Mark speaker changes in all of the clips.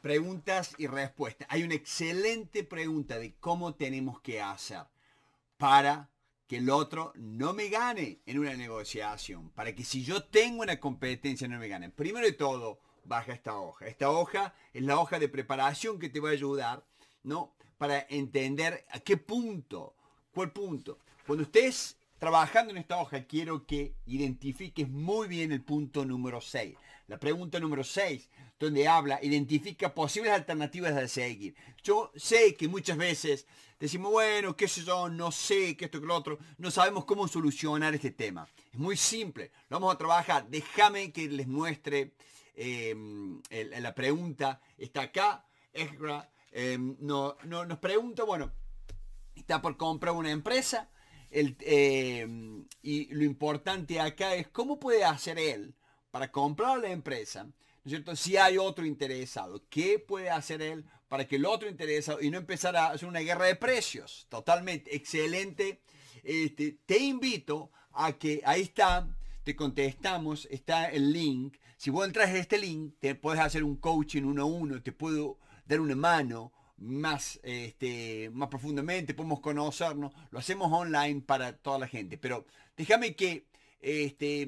Speaker 1: Preguntas y respuestas. Hay una excelente pregunta de cómo tenemos que hacer para que el otro no me gane en una negociación. Para que si yo tengo una competencia no me gane. Primero de todo, baja esta hoja. Esta hoja es la hoja de preparación que te va a ayudar, ¿no? Para entender a qué punto, cuál punto. Cuando estés trabajando en esta hoja, quiero que identifiques muy bien el punto número 6. La pregunta número 6, donde habla, identifica posibles alternativas a seguir. Yo sé que muchas veces decimos, bueno, qué sé yo, no sé, que esto, que lo otro, no sabemos cómo solucionar este tema. Es muy simple, lo vamos a trabajar. Déjame que les muestre em, la pregunta. Está acá, em, no, nos pregunta, bueno, está por comprar una empresa. Em, y lo importante acá es cómo puede hacer él para comprar la empresa, ¿no es cierto? Si hay otro interesado, ¿qué puede hacer él para que el otro interesado y no empezar a hacer una guerra de precios? Totalmente, excelente. Este, te invito a que ahí está, te contestamos, está el link. Si vos entras a este link, te puedes hacer un coaching uno a uno, te puedo dar una mano más, este, más profundamente, podemos conocernos, lo hacemos online para toda la gente. Pero déjame que este,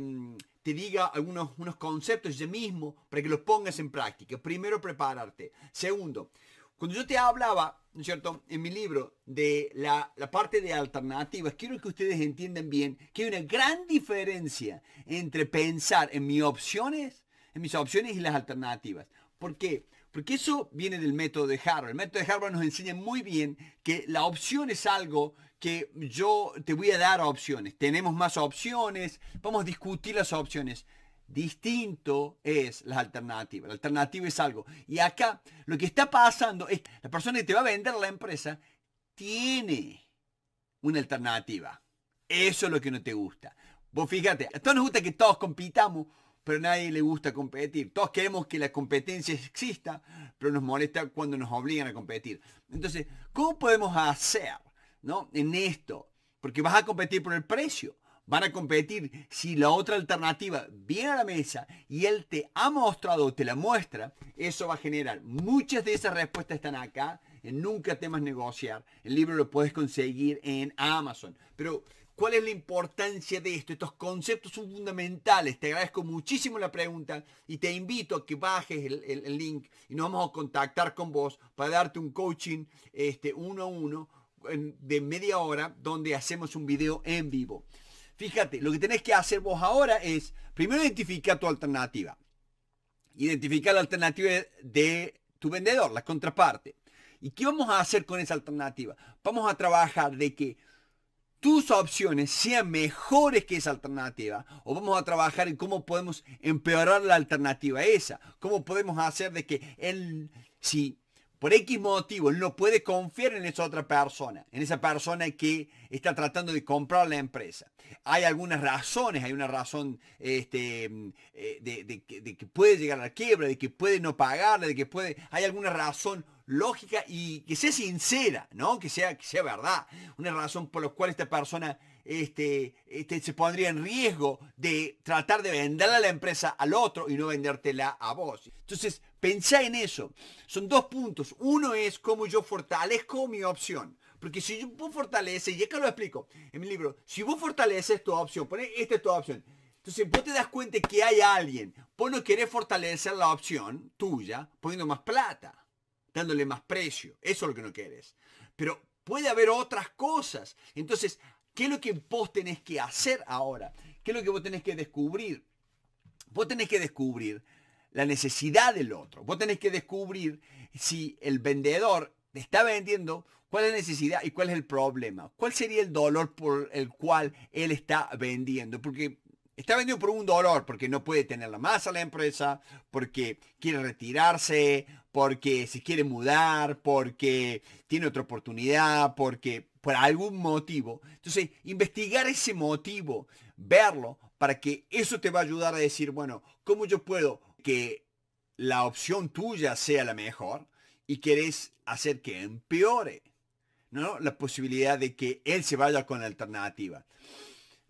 Speaker 1: te diga algunos unos conceptos de mismo para que los pongas en práctica. Primero, prepararte. Segundo, cuando yo te hablaba, ¿no es cierto?, en mi libro de la, la, parte de alternativas, quiero que ustedes entiendan bien que hay una gran diferencia entre pensar en mis opciones, en mis opciones y las alternativas. ¿Por qué? Porque eso viene del método de Harvard. El método de Harvard nos enseña muy bien que la opción es algo que yo te voy a dar opciones. Tenemos más opciones, vamos a discutir las opciones. Distinto es la alternativa. La alternativa es algo. Y acá lo que está pasando es la persona que te va a vender la empresa tiene una alternativa. Eso es lo que no te gusta. Vos fíjate, a todos nos gusta que todos compitamos, pero a nadie le gusta competir. Todos queremos que la competencia exista, pero nos molesta cuando nos obligan a competir. Entonces, ¿cómo podemos hacer ¿no? En esto, porque vas a competir por el precio. Van a competir si la otra alternativa viene a la mesa y él te ha mostrado o te la muestra, eso va a generar. Muchas de esas respuestas están acá, en Nunca temas negociar. El libro lo puedes conseguir en Amazon. Pero ¿Cuál es la importancia de esto? Estos conceptos son fundamentales. Te agradezco muchísimo la pregunta y te invito a que bajes el, link y nos vamos a contactar con vos para darte un coaching este, uno a uno de media hora donde hacemos un video en vivo. Fíjate, lo que tenés que hacer vos ahora es, primero identificar tu alternativa. Identificar la alternativa de tu vendedor, la contraparte. ¿Y qué vamos a hacer con esa alternativa? Vamos a trabajar de que tus opciones sean mejores que esa alternativa o vamos a trabajar en cómo podemos empeorar la alternativa esa, cómo podemos hacer de que él, si por X motivo él no puede confiar en esa otra persona, en esa persona que está tratando de comprar la empresa. Hay algunas razones, hay una razón este, eh, de, que puede llegar a la quiebra, de que puede no pagarle, de que puede, hay alguna razón lógica y que sea sincera, ¿no? Que sea, que sea verdad. Una razón por la cual esta persona este, este, se pondría en riesgo de tratar de venderle a la empresa al otro y no vendértela a vos. Entonces, pensá en eso. Son dos puntos. Uno es cómo yo fortalezco mi opción. Porque si vos fortaleces, y que lo explico en mi libro, si vos fortaleces tu opción, ponés esta es tu opción. Entonces vos te das cuenta que hay alguien, vos no querés fortalecer la opción tuya poniendo más plata, dándole más precio. Eso es lo que no querés. Pero puede haber otras cosas. Entonces ¿Qué es lo que vos tenés que hacer ahora? ¿Qué es lo que vos tenés que descubrir? Vos tenés que descubrir la necesidad del otro. Vos tenés que descubrir si el vendedor está vendiendo, cuál es la necesidad y cuál es el problema. ¿Cuál sería el dolor por el cual él está vendiendo? Porque está vendiendo por un dolor, porque no puede tener la masa la empresa, porque quiere retirarse, porque se quiere mudar, porque tiene otra oportunidad, porque por algún motivo. Entonces, investigar ese motivo, verlo, para que eso te va a ayudar a decir, bueno, ¿cómo yo puedo que la opción tuya sea la mejor y querés hacer que empeore? ¿no? La posibilidad de que él se vaya con la alternativa.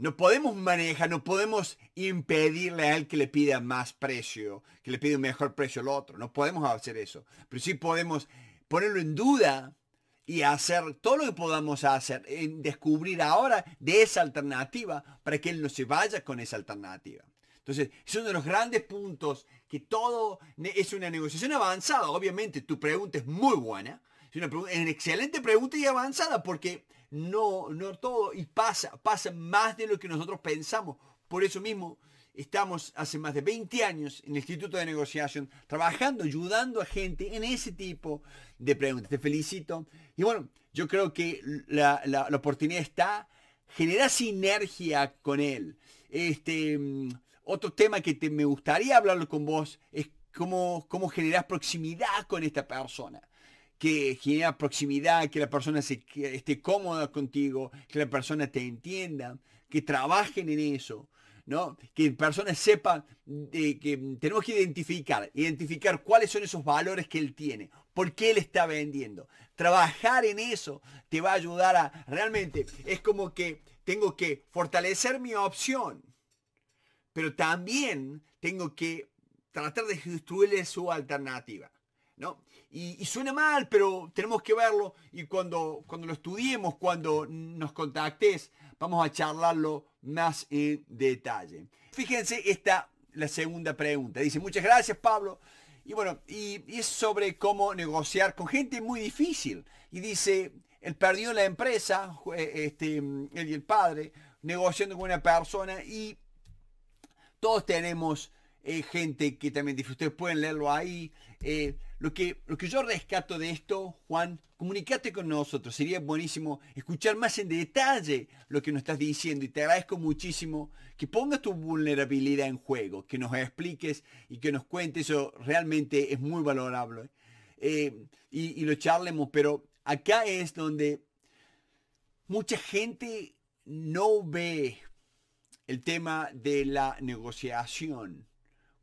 Speaker 1: No podemos manejar, no podemos impedirle a él que le pida más precio, que le pida un mejor precio al otro. No podemos hacer eso. Pero sí podemos ponerlo en duda y hacer todo lo que podamos hacer en descubrir ahora de esa alternativa para que él no se vaya con esa alternativa. Entonces, es uno de los grandes puntos que todo es una negociación avanzada. Obviamente, tu pregunta es muy buena. Es una, es una excelente pregunta y avanzada porque no, no todo. Y pasa, pasa más de lo que nosotros pensamos. Por eso mismo estamos hace más de 20 años en el Instituto de Negociación trabajando, ayudando a gente en ese tipo de preguntas. Te felicito. Y bueno, yo creo que la, oportunidad está. Generar sinergia con él. Este, mm, otro tema que te, me gustaría hablarlo con vos es cómo, cómo generar proximidad con esta persona que genera proximidad, que la persona se, esté cómoda contigo, que la persona te entienda, que trabajen en eso. ¿no? Que personas sepan de que tenemos que identificar, identificar cuáles son esos valores que él tiene, por qué él está vendiendo. Trabajar en eso te va a ayudar a realmente, es como que tengo que fortalecer mi opción, pero también tengo que tratar de destruirle su alternativa. Y, suena mal, pero tenemos que verlo y cuando, cuando lo estudiemos, cuando nos contactes, vamos a charlarlo más en detalle. Fíjense esta, la segunda pregunta. Dice, muchas gracias Pablo. Y bueno, y, es sobre cómo negociar con gente muy difícil. Y dice, él perdió la empresa, eh, este, él y el padre, negociando con una persona y todos tenemos eh, gente que también dice, ustedes pueden leerlo ahí. Eh, lo, que, lo que yo rescato de esto, Juan, comunícate con nosotros. Sería buenísimo escuchar más en detalle lo que nos estás diciendo y te agradezco muchísimo que pongas tu vulnerabilidad en juego, que nos expliques y que nos cuentes. Eso realmente es muy valorable. Eh, y lo charlemos, pero acá es donde mucha gente no ve el tema de la negociación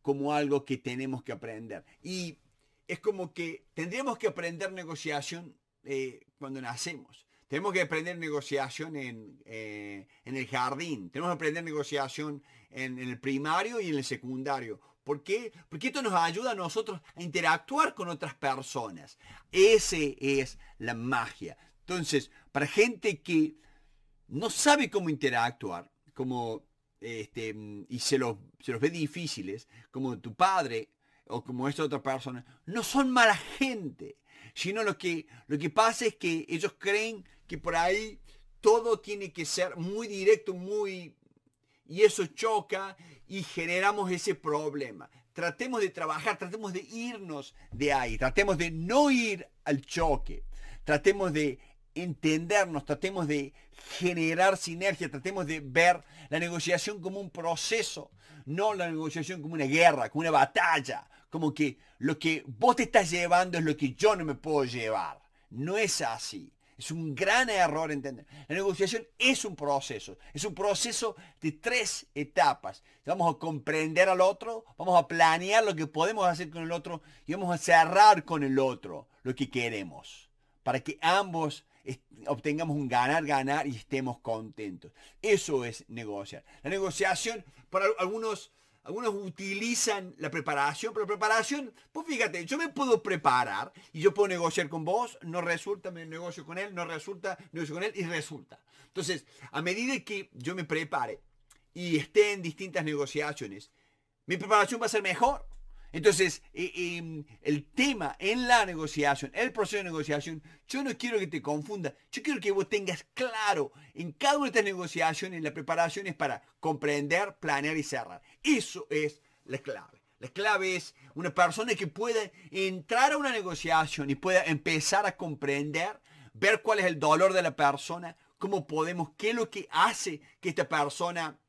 Speaker 1: como algo que tenemos que aprender. Y es como que tendríamos que aprender negociación eh, cuando nacemos. Tenemos que aprender negociación eh, en, el jardín. Tenemos que aprender negociación en, en el primario y en el secundario. ¿Por qué? Porque esto nos ayuda a nosotros a interactuar con otras personas. Esa es la magia. Entonces, para gente que no sabe cómo interactuar, como este, y se los, se los ve difíciles, como tu padre o como esta otra persona, no son mala gente, sino lo que, lo que pasa es que ellos creen que por ahí todo tiene que ser muy directo, muy... Y eso choca y generamos ese problema. Tratemos de trabajar, tratemos de irnos de ahí, tratemos de no ir al choque, tratemos de entendernos, tratemos de generar sinergia, tratemos de ver la negociación como un proceso, no la negociación como una guerra, como una batalla, como que lo que vos te estás llevando es lo que yo no me puedo llevar. No es así. Es un gran error entender. La negociación es un proceso. Es un proceso de tres etapas. Vamos a comprender al otro, vamos a planear lo que podemos hacer con el otro y vamos a cerrar con el otro lo que queremos. Para que ambos obtengamos un ganar, ganar y estemos contentos. Eso es negociar. La negociación, para algunos, algunos utilizan la preparación, pero preparación, pues fíjate, yo me puedo preparar y yo puedo negociar con vos, no resulta, me negocio con él, no resulta, negocio con él y resulta. Entonces, a medida que yo me prepare y esté en distintas negociaciones, mi preparación va a ser mejor. Entonces, eh, em, el tema en la negociación, el proceso de negociación, yo no quiero que te confunda, yo quiero que vos tengas claro en cada una de estas negociaciones, las preparaciones para comprender, planear y cerrar. Eso es la clave. La clave es una persona que pueda entrar a una negociación y pueda empezar a comprender, ver cuál es el dolor de la persona, cómo podemos, qué es lo que hace que esta persona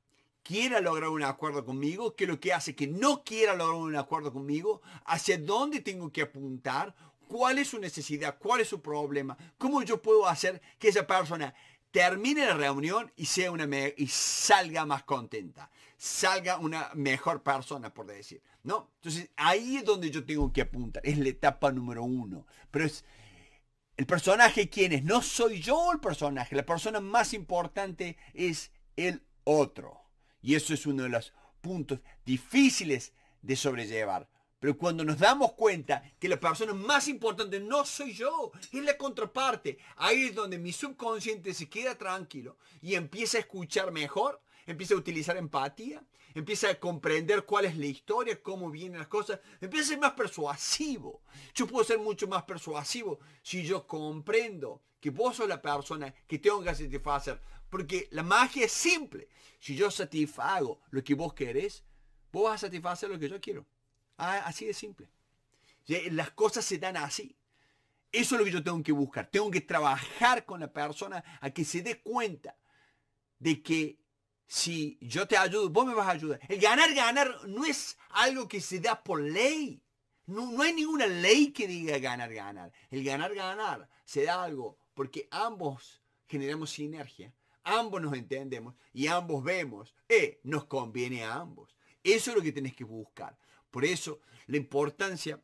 Speaker 1: quiera lograr un acuerdo conmigo, Que lo que hace que no quiera lograr un acuerdo conmigo, hacia dónde tengo que apuntar, cuál es su necesidad, cuál es su problema, cómo yo puedo hacer que esa persona termine la reunión y, sea una y salga más contenta, salga una mejor persona, por decir. ¿no? Entonces ahí es donde yo tengo que apuntar, es la etapa número uno. Pero es el personaje, ¿quién es? No soy yo el personaje, la persona más importante es el otro. Y eso es uno de los puntos difíciles de sobrellevar. Pero cuando nos damos cuenta que la persona más importante no soy yo, es la contraparte, ahí es donde mi subconsciente se queda tranquilo y empieza a escuchar mejor, empieza a utilizar empatía, empieza a comprender cuál es la historia, cómo vienen las cosas, empieza a ser más persuasivo. Yo puedo ser mucho más persuasivo si yo comprendo que vos sos la persona que tengo que satisfacer. Porque la magia es simple. Si yo satisfago lo que vos querés, vos vas a satisfacer lo que yo quiero. Ah, así de simple. Las cosas se dan así. Eso es lo que yo tengo que buscar. Tengo que trabajar con la persona a que se dé cuenta de que si yo te ayudo, vos me vas a ayudar. El ganar, ganar no es algo que se da por ley. No, no hay ninguna ley que diga ganar, ganar. El ganar, ganar se da algo porque ambos generamos sinergia, ambos nos entendemos y ambos vemos, que eh, nos conviene a ambos. Eso es lo que tenés que buscar. Por eso la importancia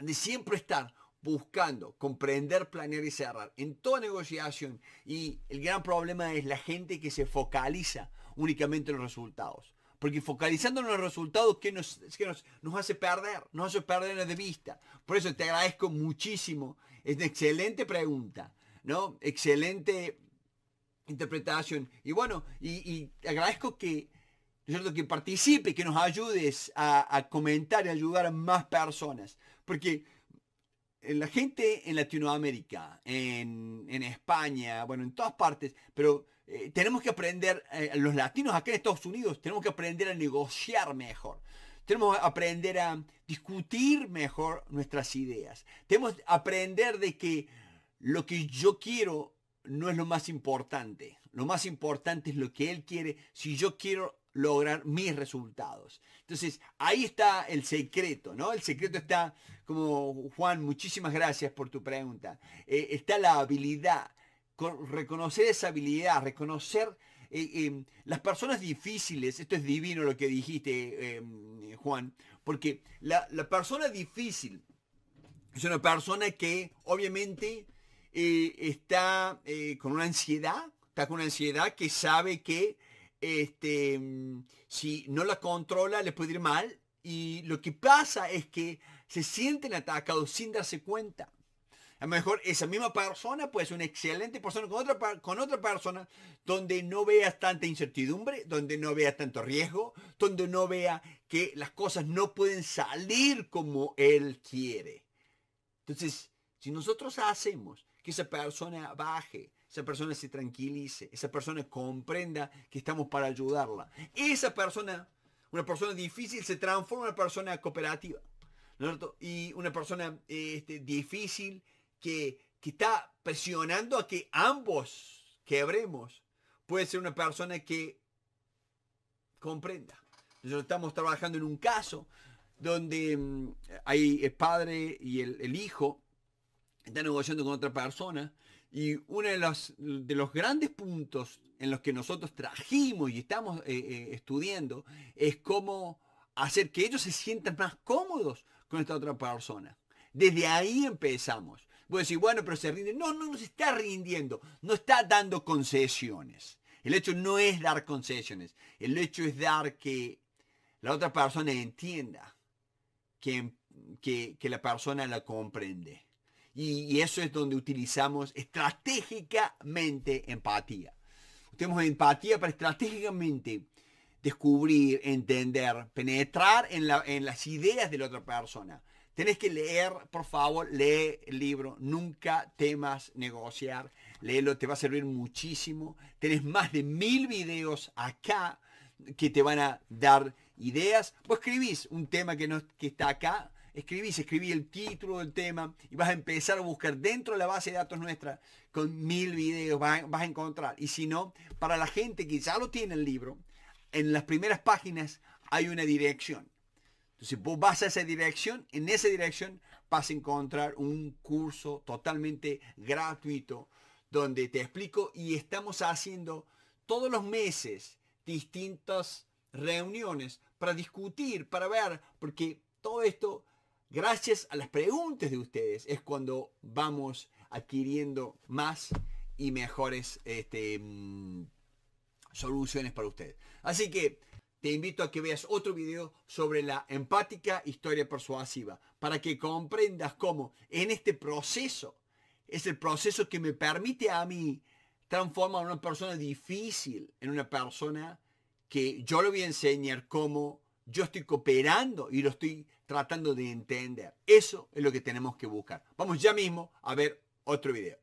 Speaker 1: de siempre estar buscando comprender, planear y cerrar en toda negociación. Y el gran problema es la gente que se focaliza únicamente en los resultados. Porque focalizando en los resultados ¿qué nos, nos, nos hace perder, nos hace perder de vista. Por eso te agradezco muchísimo. Es una excelente pregunta. Excelente interpretación. Y bueno, y, agradezco que, que participe, que nos ayudes a, comentar y ayudar a más personas. Porque la gente en Latinoamérica, en, España, bueno, en todas partes, pero eh, tenemos que aprender, eh, los latinos acá en Estados Unidos, tenemos que aprender a negociar mejor. Tenemos que aprender a discutir mejor nuestras ideas. Tenemos que aprender de que lo que yo quiero no es lo más importante. Lo más importante es lo que él quiere si yo quiero lograr mis resultados. Entonces, ahí está el secreto, ¿no? El secreto está, como Juan, muchísimas gracias por tu pregunta. Eh, está la habilidad, reconocer esa habilidad, reconocer eh, em, las personas difíciles, esto es divino lo que dijiste, em, Juan, porque la, la persona difícil es una persona que obviamente eh, está eh, con una ansiedad, está con una ansiedad que sabe que este, mm, si no la controla le puede ir mal y lo que pasa es que se sienten atacados sin darse cuenta. A lo mejor esa misma persona puede ser una excelente persona con otra, con otra persona donde no veas tanta incertidumbre, donde no vea tanto riesgo, donde no vea que las cosas no pueden salir como él quiere. Entonces, si nosotros hacemos que esa persona baje, esa persona se tranquilice, esa persona comprenda que estamos para ayudarla. Esa persona, una persona difícil, se transforma en una persona cooperativa. Y una persona este, difícil que, está presionando a que ambos quebremos, puede ser una persona que comprenda. Nosotros estamos trabajando en un caso donde mm, hay el padre y el hijo está negociando con otra persona. Y uno de los, de los grandes puntos en los que nosotros trajimos y estamos eh, eh, estudiando es cómo hacer que ellos se sientan más cómodos con esta otra persona. Desde ahí empezamos. Voy a decir, bueno, pero se rinde. No, no, no se está rindiendo. No está dando concesiones. El hecho no es dar concesiones. El hecho es dar que la otra persona entienda que, que, que la persona la comprende. Y, eso es donde utilizamos estratégicamente empatía. Tenemos empatía para estratégicamente descubrir, entender, penetrar en, las ideas de la otra persona. Tenés que leer, por favor, lee el libro, nunca temas negociar, léelo, te va a servir muchísimo. Tenés más de mil videos acá que te van a dar ideas. Vos escribís un tema que, no, que está acá, escribís, escribí el título del tema y vas a empezar a buscar dentro de la base de datos nuestra con mil videos, vas a, vas a encontrar. Y si no, para la gente que ya lo tiene el libro, en las primeras páginas hay una dirección. Entonces vos vas a esa dirección, en esa dirección vas a encontrar un curso totalmente gratuito donde te explico y estamos haciendo todos los meses distintas reuniones para discutir, para ver, porque todo esto Gracias a las preguntas de ustedes es cuando vamos adquiriendo más y mejores este, mm, soluciones para ustedes. Así que te invito a que veas otro video sobre la empática historia persuasiva para que comprendas cómo en este proceso es el proceso que me permite a mí transformar a una persona difícil en una persona que yo le voy a enseñar cómo yo estoy cooperando y lo estoy tratando de entender. Eso es lo que tenemos que buscar. Vamos ya mismo a ver otro video.